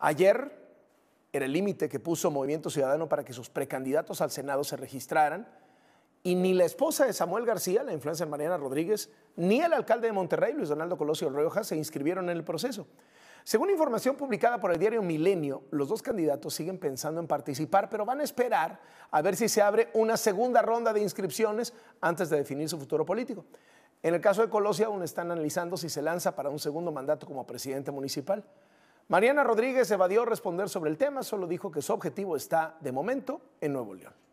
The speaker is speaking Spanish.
Ayer era el límite que puso Movimiento Ciudadano para que sus precandidatos al Senado se registraran y ni la esposa de Samuel García, la de Mariana Rodríguez, ni el alcalde de Monterrey, Luis Donaldo Colosio Rojas, se inscribieron en el proceso. Según información publicada por el diario Milenio, los dos candidatos siguen pensando en participar, pero van a esperar a ver si se abre una segunda ronda de inscripciones antes de definir su futuro político. En el caso de Colosio, aún están analizando si se lanza para un segundo mandato como presidente municipal. Mariana Rodríguez evadió responder sobre el tema, solo dijo que su objetivo está, de momento, en Nuevo León.